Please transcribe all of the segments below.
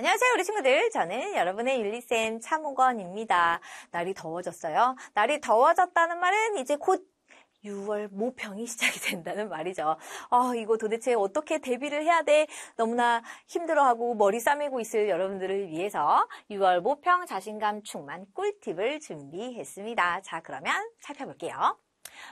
안녕하세요, 우리 친구들. 저는 여러분의 윤리쌤 차무건입니다. 날이 더워졌어요. 날이 더워졌다는 말은 이제 곧 6월 모평이 시작이 된다는 말이죠. 아, 이거 도대체 어떻게 대비를 해야 돼? 너무나 힘들어하고 머리 싸매고 있을 여러분들을 위해서 6월 모평 자신감 충만 꿀팁을 준비했습니다. 자, 그러면 살펴볼게요.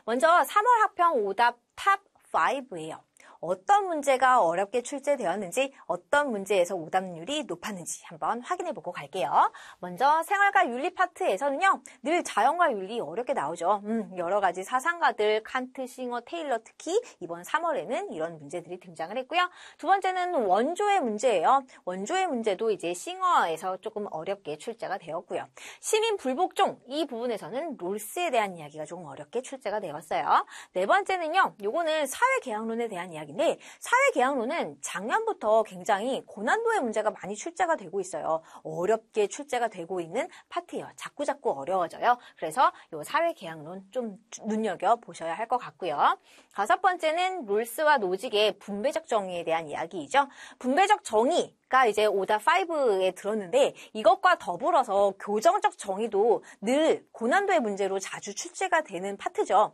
먼저 3월 학평 오답 탑 5예요. 어떤 문제가 어렵게 출제되었는지 어떤 문제에서 오답률이 높았는지 한번 확인해 보고 갈게요. 먼저 생활과 윤리 파트에서는요. 늘 자연과 윤리 어렵게 나오죠. 음, 여러 가지 사상가들 칸트, 싱어, 테일러 특히 이번 3월에는 이런 문제들이 등장을 했고요. 두 번째는 원조의 문제예요. 원조의 문제도 이제 싱어에서 조금 어렵게 출제가 되었고요. 시민 불복종 이 부분에서는 롤스에 대한 이야기가 조금 어렵게 출제가 되었어요. 네 번째는요. 요거는 사회계약론에 대한 이야기 이야기인데 사회계약론은 작년부터 굉장히 고난도의 문제가 많이 출제가 되고 있어요. 어렵게 출제가 되고 있는 파트예요. 자꾸자꾸 어려워져요. 그래서 이사회계약론좀 눈여겨 보셔야 할 것 같고요. 다섯 번째는 롤스와 노직의 분배적 정의에 대한 이야기이죠. 분배적 정의 가 이제 오다 5에 들었는데 이것과 더불어서 교정적 정의도 늘 고난도의 문제로 자주 출제가 되는 파트죠.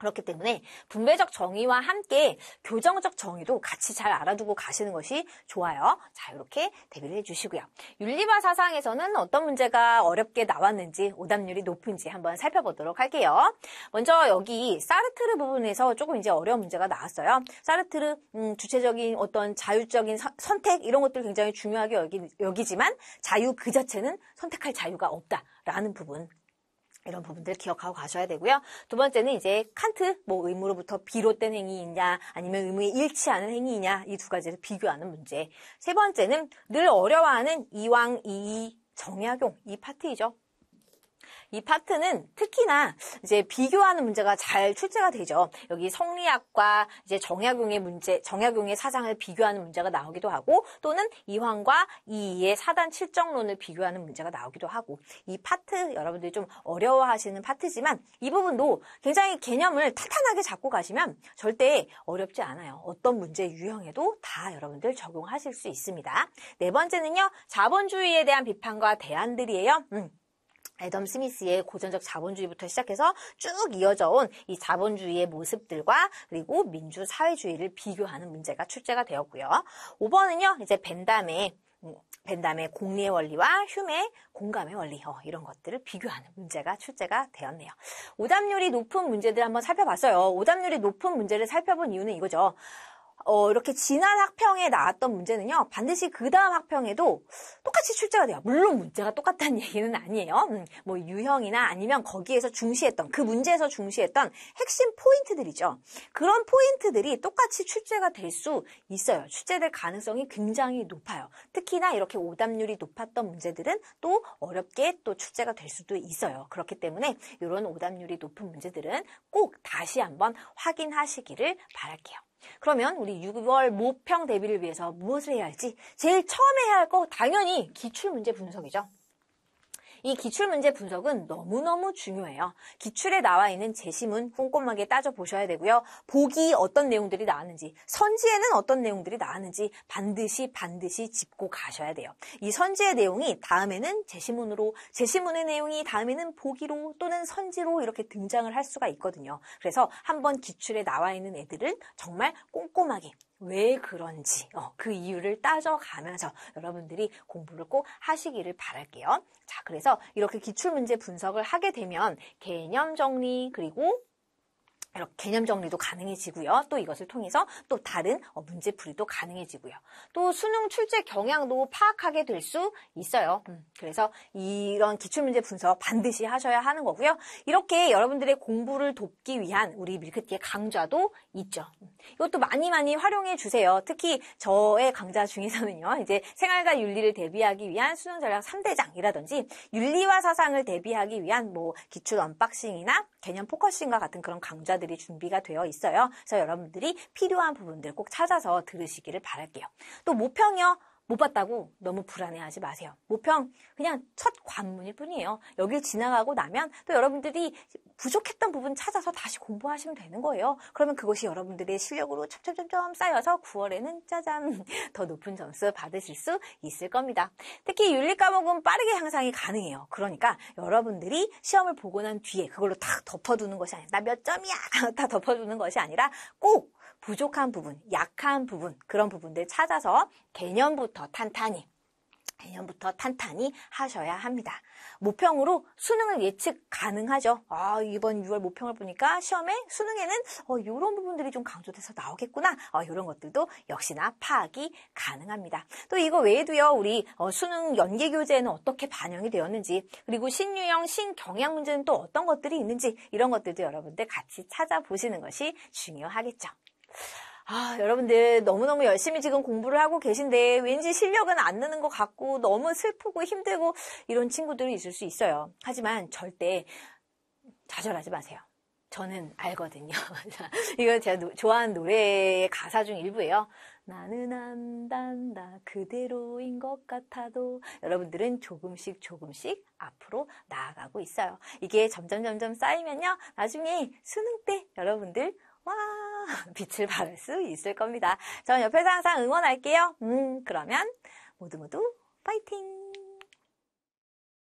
그렇기 때문에 분배적 정의와 함께 교정적 정의도 같이 잘 알아두고 가시는 것이 좋아요. 자, 이렇게 대비를 해주시고요. 윤리와 사상에서는 어떤 문제가 어렵게 나왔는지 오답률이 높은지 한번 살펴보도록 할게요. 먼저 여기 사르트르 부분에서 조금 이제 어려운 문제가 나왔어요. 사르트르 음, 주체적인 어떤 자율적인 서, 선택 이런 것들 굉장히 중요하게 여기, 여기지만 자유 그 자체는 선택할 자유가 없다라는 부분 이런 부분들 기억하고 가셔야 되고요. 두 번째는 이제 칸트 뭐 의무로부터 비롯된 행위이냐 아니면 의무에 일치하는 행위이냐 이 두 가지를 비교하는 문제. 세 번째는 늘 어려워하는 이왕 이 정약용 이 파트이죠. 이 파트는 특히나 이제 비교하는 문제가 잘 출제가 되죠. 여기 성리학과 이제 정약용의 문제, 정약용의 사상을 비교하는 문제가 나오기도 하고 또는 이황과 이의 사단 칠정론을 비교하는 문제가 나오기도 하고 이 파트 여러분들이 좀 어려워하시는 파트지만 이 부분도 굉장히 개념을 탄탄하게 잡고 가시면 절대 어렵지 않아요. 어떤 문제 유형에도 다 여러분들 적용하실 수 있습니다. 네 번째는요. 자본주의에 대한 비판과 대안들이에요. 음. 애덤 스미스의 고전적 자본주의부터 시작해서 쭉 이어져 온 이 자본주의의 모습들과 그리고 민주 사회주의를 비교하는 문제가 출제가 되었고요. 5번은요, 이제 벤담의 음, 벤담의 공리의 원리와 휴메의 공감의 원리 어, 이런 것들을 비교하는 문제가 출제가 되었네요. 오답률이 높은 문제들 한번 살펴봤어요. 오답률이 높은 문제를 살펴본 이유는 이거죠. 어, 이렇게 지난 학평에 나왔던 문제는요, 반드시 그 다음 학평에도 똑같이 출제가 돼요. 물론 문제가 똑같다는 얘기는 아니에요. 음, 뭐 유형이나 아니면 거기에서 중시했던, 그 문제에서 중시했던 핵심 포인트들이죠. 그런 포인트들이 똑같이 출제가 될 수 있어요. 출제될 가능성이 굉장히 높아요. 특히나 이렇게 오답률이 높았던 문제들은 또 어렵게 또 출제가 될 수도 있어요. 그렇기 때문에 이런 오답률이 높은 문제들은 꼭 다시 한번 확인하시기를 바랄게요. 그러면 우리 6월 모평 대비를 위해서 무엇을 해야 할지 제일 처음에 해야 할 거 당연히 기출 문제 분석이죠. 이 기출문제 분석은 너무너무 중요해요. 기출에 나와 있는 제시문 꼼꼼하게 따져보셔야 되고요. 보기 어떤 내용들이 나왔는지, 선지에는 어떤 내용들이 나왔는지 반드시 반드시 짚고 가셔야 돼요. 이 선지의 내용이 다음에는 제시문으로, 제시문의 내용이 다음에는 보기로 또는 선지로 이렇게 등장을 할 수가 있거든요. 그래서 한번 기출에 나와 있는 애들은 정말 꼼꼼하게 왜 그런지 어, 그 이유를 따져가면서 여러분들이 공부를 꼭 하시기를 바랄게요. 자, 그래서 이렇게 기출문제 분석을 하게 되면 개념 정리 그리고 이렇게 개념 정리도 가능해지고요. 또 이것을 통해서 또 다른 어, 문제풀이도 가능해지고요. 또 수능 출제 경향도 파악하게 될 수 있어요. 음, 그래서 이런 기출문제 분석 반드시 하셔야 하는 거고요. 이렇게 여러분들의 공부를 돕기 위한 우리 밀크티의 강좌도 있죠. 음, 이것도 많이 많이 활용해 주세요. 특히 저의 강좌 중에서는요. 이제 생활과 윤리를 대비하기 위한 수능 전략 3대장이라든지 윤리와 사상을 대비하기 위한 뭐 기출 언박싱이나 개념 포커싱과 같은 그런 강좌들이 준비가 되어 있어요. 그래서 여러분들이 필요한 부분들 꼭 찾아서 들으시기를 바랄게요. 또 모평이요. 못 봤다고 너무 불안해하지 마세요. 모평 그냥 첫 관문일 뿐이에요. 여기 지나가고 나면 또 여러분들이 부족했던 부분 찾아서 다시 공부하시면 되는 거예요. 그러면 그것이 여러분들의 실력으로 점점점점 쌓여서 9월에는 짜잔 더 높은 점수 받으실 수 있을 겁니다. 특히 윤리 과목은 빠르게 향상이 가능해요. 그러니까 여러분들이 시험을 보고 난 뒤에 그걸로 다 덮어두는 것이 아니라 나 몇 점이야 다 덮어두는 것이 아니라 꼭 부족한 부분, 약한 부분 그런 부분들 찾아서 개념부터 탄탄히 내년부터 탄탄히 하셔야 합니다. 모평으로 수능을 예측 가능하죠. 아, 이번 6월 모평을 보니까 시험에 수능에는 어, 이런 부분들이 좀 강조돼서 나오겠구나. 어, 이런 것들도 역시나 파악이 가능합니다. 또 이거 외에도요, 우리 어, 수능 연계 교재에는 어떻게 반영이 되었는지, 그리고 신유형, 신경향 문제는 또 어떤 것들이 있는지 이런 것들도 여러분들 같이 찾아보시는 것이 중요하겠죠. 아, 여러분들 너무너무 열심히 지금 공부를 하고 계신데 왠지 실력은 안 느는 것 같고 너무 슬프고 힘들고 이런 친구들이 있을 수 있어요. 하지만 절대 좌절하지 마세요. 저는 알거든요. 이건 제가 좋아하는 노래의 가사 중 일부예요. 나는 안단다 그대로인 것 같아도 여러분들은 조금씩 조금씩 앞으로 나아가고 있어요. 이게 점점 점점 쌓이면요. 나중에 수능 때 여러분들 와 빛을 받을 수 있을 겁니다. 전 옆에서 항상 응원할게요. 음, 그러면 모두 모두 파이팅!